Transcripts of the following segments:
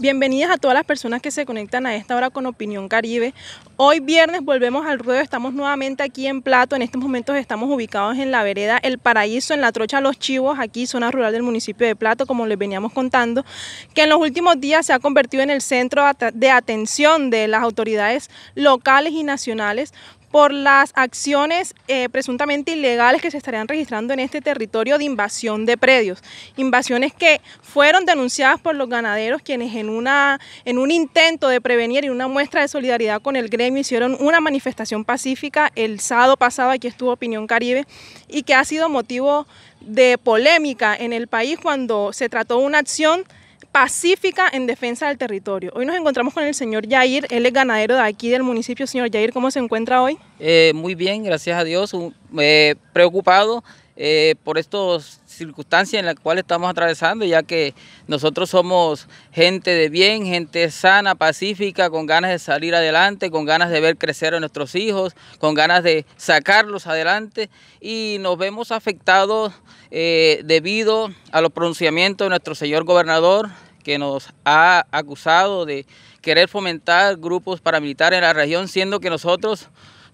Bienvenidas a todas las personas que se conectan a esta hora con Opinión Caribe. Hoy viernes volvemos al ruedo, estamos nuevamente aquí en Plato. En estos momentos estamos ubicados en la vereda El Paraíso, en la Trocha Los Chivos, aquí zona rural del municipio de Plato, como les veníamos contando, que en los últimos días se ha convertido en el centro de atención de las autoridades locales y nacionales por las acciones eh, presuntamente ilegales que se estarían registrando en este territorio de invasión de predios. Invasiones que fueron denunciadas por los ganaderos, quienes en, una, en un intento de prevenir y una muestra de solidaridad con el gremio hicieron una manifestación pacífica el sábado pasado, aquí estuvo Opinión Caribe, y que ha sido motivo de polémica en el país cuando se trató una acción pacífica en defensa del territorio. Hoy nos encontramos con el señor Yair, él es ganadero de aquí del municipio. Señor Yair, ¿cómo se encuentra hoy? Eh, muy bien, gracias a Dios, eh, preocupado eh, por estos circunstancia en la cual estamos atravesando, ya que nosotros somos gente de bien, gente sana, pacífica, con ganas de salir adelante, con ganas de ver crecer a nuestros hijos, con ganas de sacarlos adelante y nos vemos afectados eh, debido a los pronunciamientos de nuestro señor gobernador que nos ha acusado de querer fomentar grupos paramilitares en la región, siendo que nosotros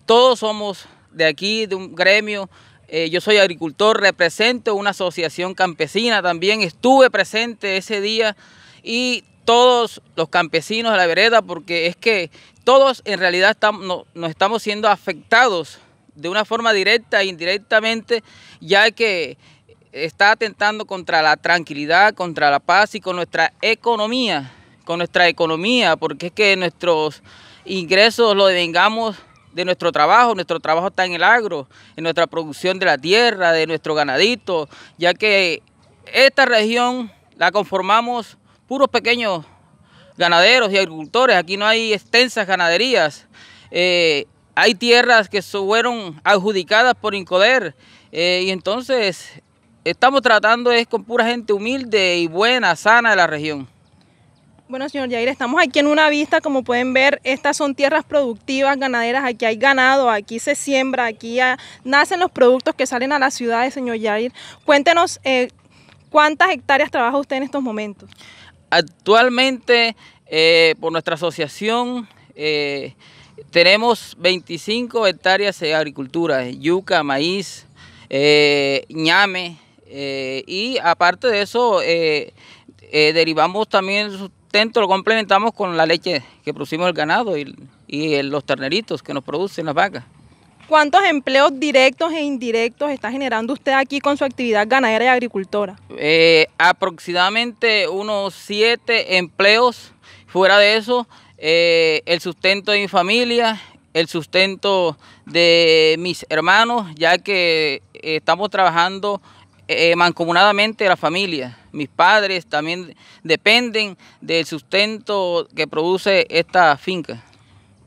todos somos de aquí, de un gremio eh, yo soy agricultor, represento una asociación campesina también. Estuve presente ese día y todos los campesinos de la vereda, porque es que todos en realidad estamos, nos estamos siendo afectados de una forma directa e indirectamente, ya que está atentando contra la tranquilidad, contra la paz y con nuestra economía, con nuestra economía, porque es que nuestros ingresos lo devengamos de nuestro trabajo, nuestro trabajo está en el agro, en nuestra producción de la tierra, de nuestro ganadito, ya que esta región la conformamos puros pequeños ganaderos y agricultores, aquí no hay extensas ganaderías. Eh, hay tierras que fueron adjudicadas por Incoder eh, y entonces estamos tratando es con pura gente humilde y buena, sana de la región. Bueno, señor Yair, estamos aquí en una vista, como pueden ver, estas son tierras productivas, ganaderas, aquí hay ganado, aquí se siembra, aquí nacen los productos que salen a las ciudades, señor Yair. Cuéntenos eh, cuántas hectáreas trabaja usted en estos momentos. Actualmente, eh, por nuestra asociación, eh, tenemos 25 hectáreas de agricultura, yuca, maíz, ñame, y aparte de eso, derivamos también lo complementamos con la leche que producimos el ganado y, los terneritos que nos producen las vacas. ¿Cuántos empleos directos e indirectos está generando usted aquí con su actividad ganadera y agricultora? Eh, aproximadamente unos siete empleos. Fuera de eso, eh, el sustento de mi familia, el sustento de mis hermanos, ya que estamos trabajando eh, mancomunadamente la familia. Mis padres también dependen del sustento que produce esta finca.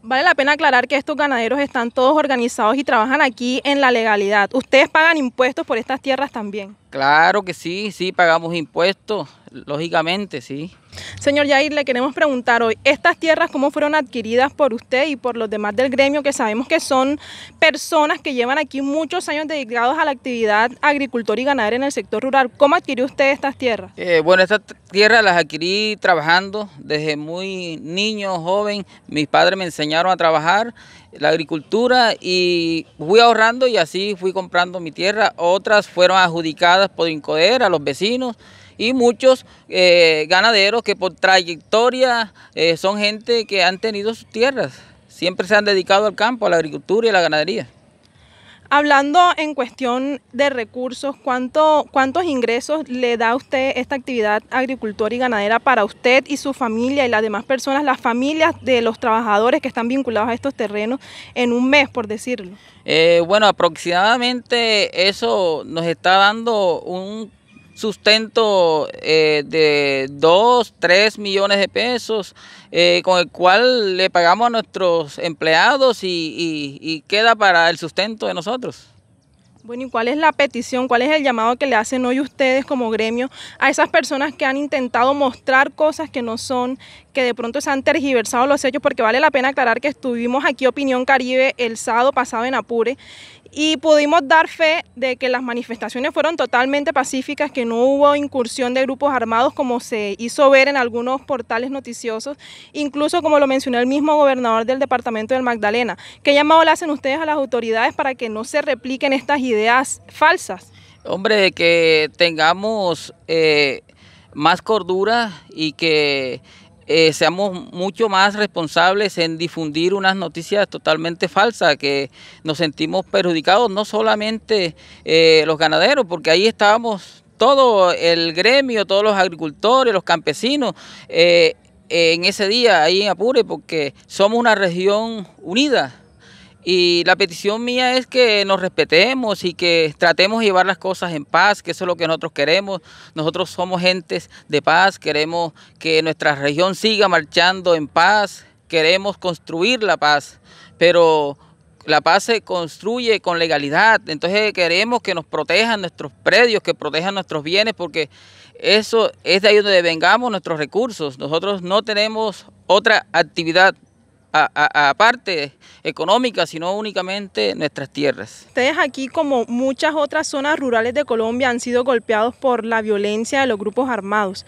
Vale la pena aclarar que estos ganaderos están todos organizados y trabajan aquí en la legalidad. ¿Ustedes pagan impuestos por estas tierras también? Claro que sí, sí pagamos impuestos lógicamente, sí. Señor Jair le queremos preguntar hoy, ¿estas tierras cómo fueron adquiridas por usted y por los demás del gremio, que sabemos que son personas que llevan aquí muchos años dedicados a la actividad agricultor y ganadera en el sector rural? ¿Cómo adquirió usted estas tierras? Eh, bueno, estas tierras las adquirí trabajando desde muy niño, joven. Mis padres me enseñaron a trabajar la agricultura y fui ahorrando y así fui comprando mi tierra. Otras fueron adjudicadas por Incoder a los vecinos y muchos eh, ganaderos que por trayectoria eh, son gente que han tenido sus tierras, siempre se han dedicado al campo, a la agricultura y a la ganadería. Hablando en cuestión de recursos, ¿cuánto, ¿cuántos ingresos le da a usted esta actividad agricultora y ganadera para usted y su familia y las demás personas, las familias de los trabajadores que están vinculados a estos terrenos en un mes, por decirlo? Eh, bueno, aproximadamente eso nos está dando un sustento eh, de 2, 3 millones de pesos, eh, con el cual le pagamos a nuestros empleados y, y queda para el sustento de nosotros. Bueno, ¿y cuál es la petición, cuál es el llamado que le hacen hoy ustedes como gremio a esas personas que han intentado mostrar cosas que no son, que de pronto se han tergiversado los hechos? Porque vale la pena aclarar que estuvimos aquí Opinión Caribe el sábado pasado en Apure y pudimos dar fe de que las manifestaciones fueron totalmente pacíficas, que no hubo incursión de grupos armados como se hizo ver en algunos portales noticiosos, incluso como lo mencionó el mismo gobernador del departamento del Magdalena. ¿Qué llamado le hacen ustedes a las autoridades para que no se repliquen estas ideas falsas? Hombre, que tengamos eh, más cordura y que eh, seamos mucho más responsables en difundir unas noticias totalmente falsas, que nos sentimos perjudicados, no solamente eh, los ganaderos, porque ahí estábamos todo el gremio, todos los agricultores, los campesinos. Eh, en ese día ahí en Apure porque somos una región unida. Y la petición mía es que nos respetemos y que tratemos de llevar las cosas en paz, que eso es lo que nosotros queremos. Nosotros somos gentes de paz, queremos que nuestra región siga marchando en paz, queremos construir la paz, pero la paz se construye con legalidad. Entonces queremos que nos protejan nuestros predios, que protejan nuestros bienes, porque eso es de ahí donde vengamos nuestros recursos. Nosotros no tenemos otra actividad a aparte económica, sino únicamente nuestras tierras. Ustedes aquí, como muchas otras zonas rurales de Colombia, han sido golpeados por la violencia de los grupos armados.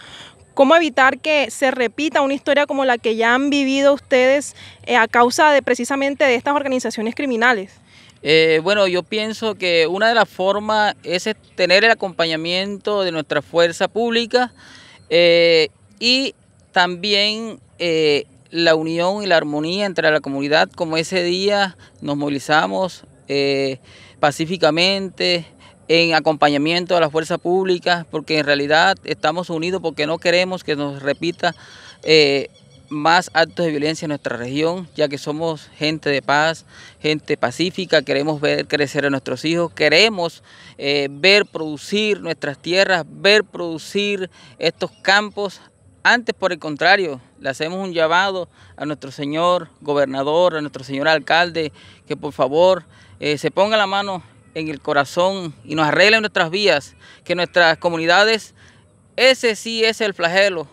¿Cómo evitar que se repita una historia como la que ya han vivido ustedes eh, a causa de precisamente de estas organizaciones criminales? Eh, bueno, yo pienso que una de las formas es tener el acompañamiento de nuestra fuerza pública eh, y también la unión y la armonía entre la comunidad, como ese día nos movilizamos eh, pacíficamente en acompañamiento a las fuerzas públicas, porque en realidad estamos unidos porque no queremos que nos repita eh, más actos de violencia en nuestra región, ya que somos gente de paz, gente pacífica, queremos ver crecer a nuestros hijos, queremos eh, ver producir nuestras tierras, ver producir estos campos antes, por el contrario, le hacemos un llamado a nuestro señor gobernador, a nuestro señor alcalde, que por favor eh, se ponga la mano en el corazón y nos arregle nuestras vías, que nuestras comunidades, ese sí es el flagelo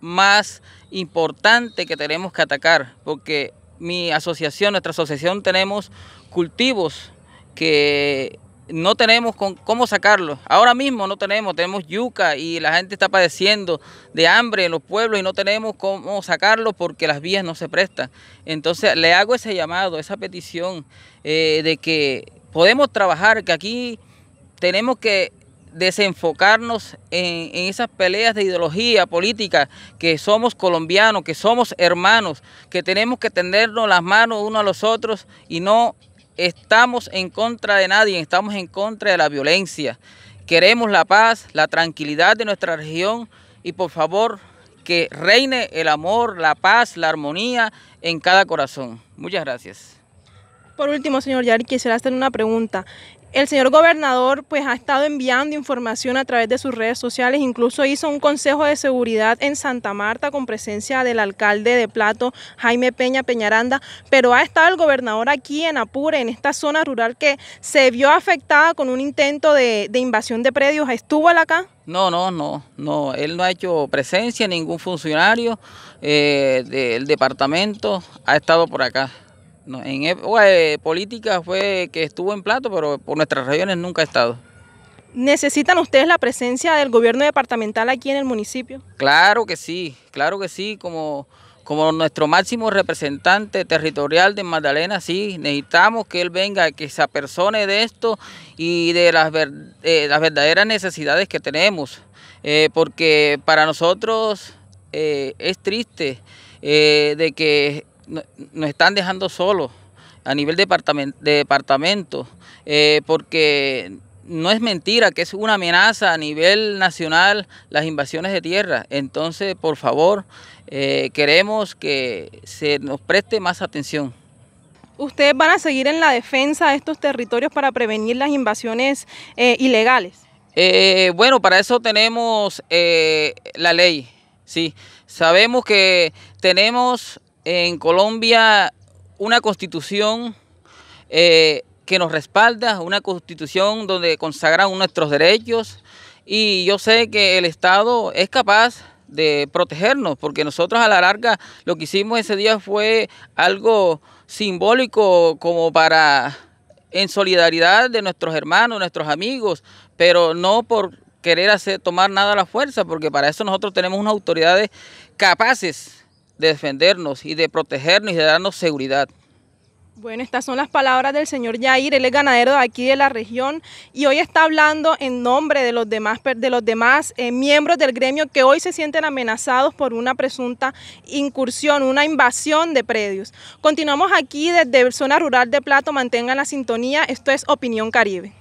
más importante que tenemos que atacar, porque mi asociación, nuestra asociación tenemos cultivos que no tenemos con, cómo sacarlo. Ahora mismo no tenemos, tenemos yuca y la gente está padeciendo de hambre en los pueblos y no tenemos cómo sacarlo porque las vías no se prestan. Entonces le hago ese llamado, esa petición eh, de que podemos trabajar, que aquí tenemos que desenfocarnos en, en, esas peleas de ideología política, que somos colombianos, que somos hermanos, que tenemos que tendernos las manos unos a los otros y no Estamos en contra de nadie, estamos en contra de la violencia. Queremos la paz, la tranquilidad de nuestra región y por favor que reine el amor, la paz, la armonía en cada corazón. Muchas gracias. Por último, señor Yari, quisiera hacer una pregunta. El señor gobernador pues ha estado enviando información a través de sus redes sociales, incluso hizo un consejo de seguridad en Santa Marta con presencia del alcalde de Plato, Jaime Peña Peñaranda, pero ha estado el gobernador aquí en Apure, en esta zona rural que se vio afectada con un intento de, invasión de predios. ¿Estuvo él acá? No, no, no, no, él no ha hecho presencia, ningún funcionario eh, del departamento ha estado por acá en eh, política fue que estuvo en plato, pero por nuestras regiones nunca ha estado. ¿Necesitan ustedes la presencia del gobierno departamental aquí en el municipio? Claro que sí, claro que sí, como, como nuestro máximo representante territorial de Magdalena, sí, necesitamos que él venga, que se apersone de esto y de las, eh, las verdaderas necesidades que tenemos, eh, porque para nosotros es triste de que nos están dejando solos a nivel de departamento, eh, porque no es mentira que es una amenaza a nivel nacional las invasiones de tierra. Entonces, por favor, eh, queremos que se nos preste más atención. ¿Ustedes van a seguir en la defensa de estos territorios para prevenir las invasiones eh, ilegales? bueno, para eso tenemos la ley. Sí, sabemos que tenemos en Colombia una constitución eh, que nos respalda, una constitución donde consagran nuestros derechos y yo sé que el Estado es capaz de protegernos, porque nosotros a la larga lo que hicimos ese día fue algo simbólico como para en solidaridad de nuestros hermanos, nuestros amigos, pero no por querer hacer, tomar nada a la fuerza, porque para eso nosotros tenemos unas autoridades capaces de defendernos y de protegernos y de darnos seguridad. Bueno, estas son las palabras del señor Jair, él es ganadero de aquí de la región y hoy está hablando en nombre de los demás, de los demás eh, miembros del gremio que hoy se sienten amenazados por una presunta incursión, una invasión de predios. Continuamos aquí desde zona rural de Plato, mantengan la sintonía, esto es Opinión Caribe.